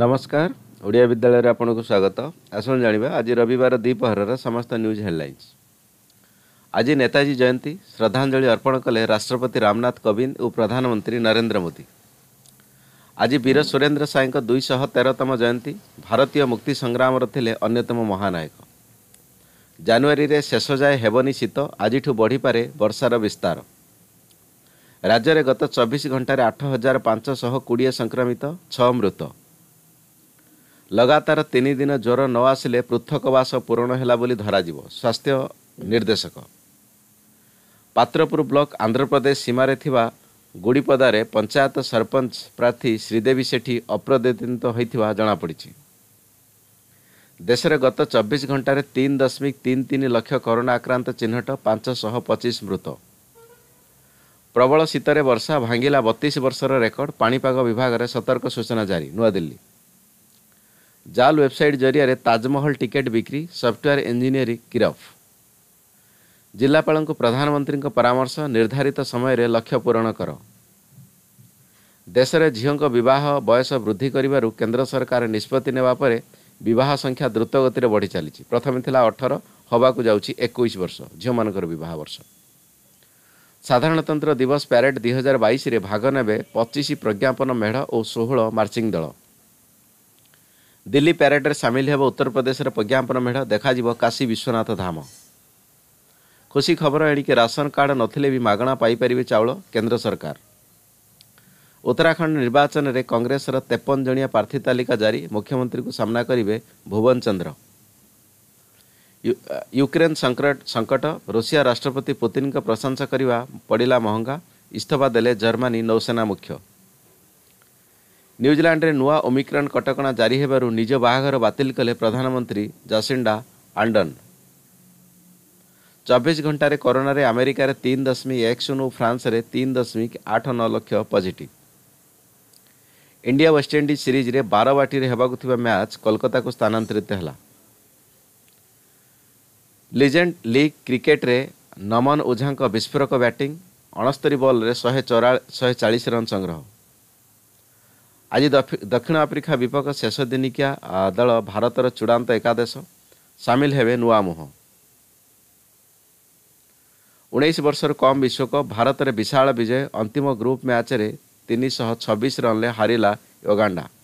ନମସ୍କାର ଓଡ଼ିଆ ବିଦ୍ୟାଳୟରେ ଆପଣଙ୍କୁ ସ୍ୱାଗତ ଆସନ୍ତୁ ଜାଣିବା ଆଜି ରବିବାର ଦ୍ୱିପହରର ସମସ୍ତ ନ୍ୟୁଜ୍ ହେଡ଼ଲାଇନ୍ସ ଆଜି ନେତାଜୀ ଜୟନ୍ତୀ ଶ୍ରଦ୍ଧାଞ୍ଜଳି ଅର୍ପଣ କଲେ ରାଷ୍ଟ୍ରପତି ରାମନାଥ କୋବିନ୍ଦ ଓ ପ୍ରଧାନମନ୍ତ୍ରୀ ନରେନ୍ଦ୍ର ମୋଦି ଆଜି ବୀର ସୁରେନ୍ଦ୍ର ସାଏଙ୍କ ଦୁଇଶହ ତେରତମ ଜୟନ୍ତୀ ଭାରତୀୟ ମୁକ୍ତି ସଂଗ୍ରାମର ଥିଲେ ଅନ୍ୟତମ ମହାନାୟକ ଜାନୁଆରୀରେ ଶେଷ ଯାଏ ହେବନି ଶୀତ ଆଜିଠୁ ବଢ଼ିପାରେ ବର୍ଷାର ବିସ୍ତାର ରାଜ୍ୟରେ ଗତ ଚବିଶ ଘଣ୍ଟାରେ ଆଠ ହଜାର ପାଞ୍ଚଶହ କୋଡ଼ିଏ ସଂକ୍ରମିତ ଛଅ ମୃତ ଲଗାତାର ତିନି ଦିନ ଜ୍ୱର ନ ଆସିଲେ ପୃଥକବାସ ପୂରଣ ହେଲା ବୋଲି ଧରାଯିବ ସ୍ୱାସ୍ଥ୍ୟ ନିର୍ଦ୍ଦେଶକ ପାତ୍ରପୁର ବ୍ଲକ ଆନ୍ଧ୍ରପ୍ରଦେଶ ସୀମାରେ ଥିବା ଗୁଡ଼ିପଦାରେ ପଞ୍ଚାୟତ ସରପଞ୍ଚ ପ୍ରାର୍ଥୀ ଶ୍ରୀଦେବୀ ସେଠୀ ଅପ୍ରଦିତ ହୋଇଥିବା ଜଣାପଡ଼ିଛି ଦେଶରେ ଗତ ଚବିଶ ଘଣ୍ଟାରେ ତିନି ଦଶମିକ ତିନି ତିନି ଲକ୍ଷ କରୋନା ଆକ୍ରାନ୍ତ ଚିହ୍ନଟ ପାଞ୍ଚଶହ ପଚିଶ ମୃତ ପ୍ରବଳ ଶୀତରେ ବର୍ଷା ଭାଙ୍ଗିଲା ବତିଶ ବର୍ଷର ରେକର୍ଡ ପାଣିପାଗ ବିଭାଗରେ ସତର୍କ ସୂଚନା ଜାରି ନୂଆଦିଲ୍ଲୀ ଜାଲ୍ ୱେବ୍ସାଇଟ୍ ଜରିଆରେ ତାଜମହଲ ଟିକେଟ୍ ବିକ୍ରି ସଫ୍ଟୱେୟାର ଇଞ୍ଜିନିୟରିଂ ଗିରଫ ଜିଲ୍ଲାପାଳଙ୍କୁ ପ୍ରଧାନମନ୍ତ୍ରୀଙ୍କ ପରାମର୍ଶ ନିର୍ଦ୍ଧାରିତ ସମୟରେ ଲକ୍ଷ୍ୟ ପୂରଣ କର ଦେଶରେ ଝିଅଙ୍କ ବିବାହ ବୟସ ବୃଦ୍ଧି କରିବାରୁ କେନ୍ଦ୍ର ସରକାର ନିଷ୍ପତ୍ତି ନେବା ପରେ ବିବାହ ସଂଖ୍ୟା ଦ୍ରୁତଗତିରେ ବଢ଼ି ଚାଲିଛି ପ୍ରଥମେ ଥିଲା ଅଠର ହେବାକୁ ଯାଉଛି ଏକୋଇଶ ବର୍ଷ ଝିଅମାନଙ୍କର ବିବାହ ବର୍ଷ ସାଧାରଣତନ୍ତ୍ର ଦିବସ ପ୍ୟାରେଡ୍ ଦୁଇ ହଜାର ବାଇଶରେ ଭାଗ ନେବେ ପଚିଶ ପ୍ରଜ୍ଞାପନ ମେଢ଼ ଓ ଷୋହଳ ମାର୍ଚ୍ଚିଂ ଦଳ ଦିଲ୍ଲୀ ପ୍ୟାରେଡ଼ରେ ସାମିଲ ହେବ ଉତ୍ତରପ୍ରଦେଶର ପ୍ରଜ୍ଞାପନ ମେଢ଼ ଦେଖାଯିବ କାଶୀ ବିଶ୍ୱନାଥ ଧାମ ଖୁସି ଖବର ଏଣିକି ରାସନ କାର୍ଡ଼ ନଥିଲେ ବି ମାଗଣା ପାଇପାରିବେ ଚାଉଳ କେନ୍ଦ୍ର ସରକାର ଉତ୍ତରାଖଣ୍ଡ ନିର୍ବାଚନରେ କଂଗ୍ରେସର ତେପନ ଜଣିଆ ପ୍ରାର୍ଥୀ ତାଲିକା ଜାରି ମୁଖ୍ୟମନ୍ତ୍ରୀଙ୍କୁ ସାମ୍ନା କରିବେ ଭୁବନ ଚନ୍ଦ୍ର ୟୁକ୍ରେନ୍ ସଙ୍କଟ ରୁଷିଆ ରାଷ୍ଟ୍ରପତି ପୁତିନଙ୍କ ପ୍ରଶଂସା କରିବା ପଡ଼ିଲା ମହଙ୍ଗା ଇସ୍ତଫା ଦେଲେ ଜର୍ମାନୀ ନୌସେନା ମୁଖ୍ୟ ନ୍ୟୁଜିଲାଣ୍ଡରେ ନୂଆ ଓମିକ୍ରନ୍ କଟକଣା ଜାରି ହେବାରୁ ନିଜ ବାହାଘର ବାତିଲ କଲେ ପ୍ରଧାନମନ୍ତ୍ରୀ ଜସିଣ୍ଡା ଆଣ୍ଡନ୍ ଚବିଶ ଘଣ୍ଟାରେ କରୋନାରେ ଆମେରିକାରେ ତିନି ଦଶମିକ ଏକ ଶୂନ ଓ ଫ୍ରାନ୍ସରେ ତିନି ଦଶମିକ ଆଠ ନଅ ଲକ୍ଷ ପଜିଟିଭ୍ ଇଣ୍ଡିଆ ୱେଷ୍ଟଇଣ୍ଡିଜ୍ ସିରିଜ୍ରେ ବାର ବାଟିରେ ହେବାକୁ ଥିବା ମ୍ୟାଚ୍ କୋଲକାତାକୁ ସ୍ଥାନାନ୍ତରିତ ହେଲା ଲିଜେଣ୍ଡ ଲିଗ୍ କ୍ରିକେଟ୍ରେ ନମନ ଓଝାଙ୍କ ବିସ୍ଫୋରକ ବ୍ୟାଟିଂ ଅଣସ୍ତରୀ ବଲ୍ରେ ଶହେ ଚରା ଶହେ ଚାଳିଶ ରନ୍ ସଂଗ୍ରହ ଆଜି ଦକ୍ଷିଣ ଆଫ୍ରିକା ବିପକ୍ଷ ଶେଷ ଦିନିକିଆ ଦଳ ଭାରତର ଚୂଡ଼ାନ୍ତ ଏକାଦଶ ସାମିଲ ହେବେ ନୂଆ ମୁହଁ ଉଣେଇଶ ବର୍ଷରୁ କମ୍ ବିଶ୍ୱକପ୍ ଭାରତରେ ବିଶାଳ ବିଜୟ ଅନ୍ତିମ ଗ୍ରୁପ୍ ମ୍ୟାଚ୍ରେ ତିନିଶହ ଛବିଶ ରନ୍ରେ ହାରିଲା ୟୋଗାଣ୍ଡା